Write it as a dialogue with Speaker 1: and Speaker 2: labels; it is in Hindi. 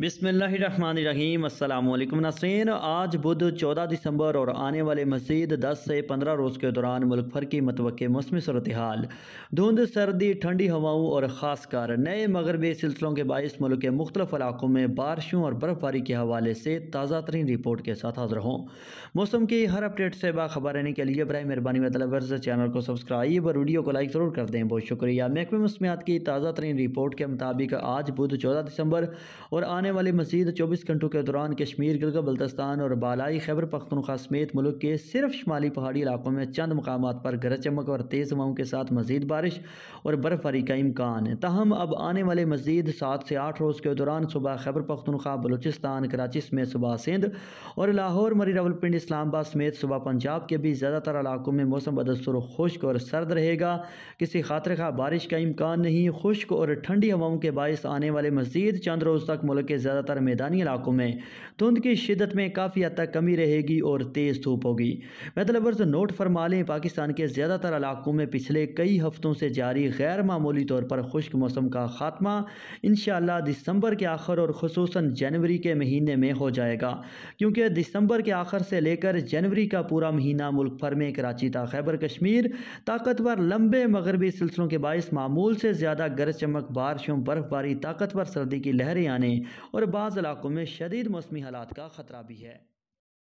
Speaker 1: बिसमीम अल्लाम नसरिन आज बुध 14 दिसंबर और आने वाले मजीद 10 से 15 रोज़ के दौरान मुल्क भर की मतवक़ मौसमी सूरत हाल धुंध सर्दी ठंडी हवाओं और ख़ासकर नए मगरबी सिलसिलों के बायस मुल्क के मुख्तफ इलाकों में बारिशों और बर्फ़बारी के हवाले से ताज़ा तरीन रिपोर्ट के साथ हाजिर हों मौसम की हर अपडेट से बाखबर रहने के लिए बर मेहरबानी चैनल को सब्सक्राइब और वीडियो को लाइक ज़रूर कर दें बहुत शुक्रिया महकमे मौसमियात की ताज़ा तरीन रिपोर्ट के मुताबिक आज बुध चौदह दिसंबर और आने आने वाली मजीद चौबीस घंटों के दौरान कश्मीर गिलगत बल्तस्तान और बालाई खैबर पख्तनख्वा समेत मुल्क के सिर्फ शुमाली पहाड़ी इलाकों में चंद मकाम पर गरज चमक और तेज़ हवाओं के साथ मजीद बारिश और बर्फबारी का इम्कान है तहम अब आने वाले मजीद सात से आठ रोज़ के दौरान सुबह खैबर पख्तनख्वा बलोचिस्तान कराची समेत सुबह सिंध और लाहौर मरी इस्लाम इस्लामाबाद समेत सुबह पंजाब के भी ज़्यादातर इलाकों में मौसम बदस्तर खुश्क और सर्द रहेगा किसी खातर खा बारिश का इम्कान नहीं खुश्क और ठंडी हवाओं के बायस आने वाले मजीद चंद रोज़ तक मुल्क के ज़्यादातर मैदानी इलाकों में धुंध तो की शिदत में काफ़ी हद तक कमी रहेगी और तेज़ धूप होगी मतलबर्स तो नोट फरमा लें पाकिस्तान के ज़्यादातर इलाकों में पिछले कई हफ़्तों से जारी गैर मामूली तौर पर खुश्क मौसम का खात्मा इन दिसंबर के आखिर और खसूस जनवरी के महीने में हो जाएगा क्योंकि दिसंबर के आखिर से लेकर जनवरी का पूरा महीना मुल्क भर में कराची था खैबर कश्मीर ताकतवर लंबे मगरबी सिलसिलों के बायस मामूल से ज़्यादा गरज चमक बारिशों बर्फबारी ताकतवर सर्दी की लहरें आने और बाज़ इलाकों में शदीद मौसमी हालात का ख़तरा भी है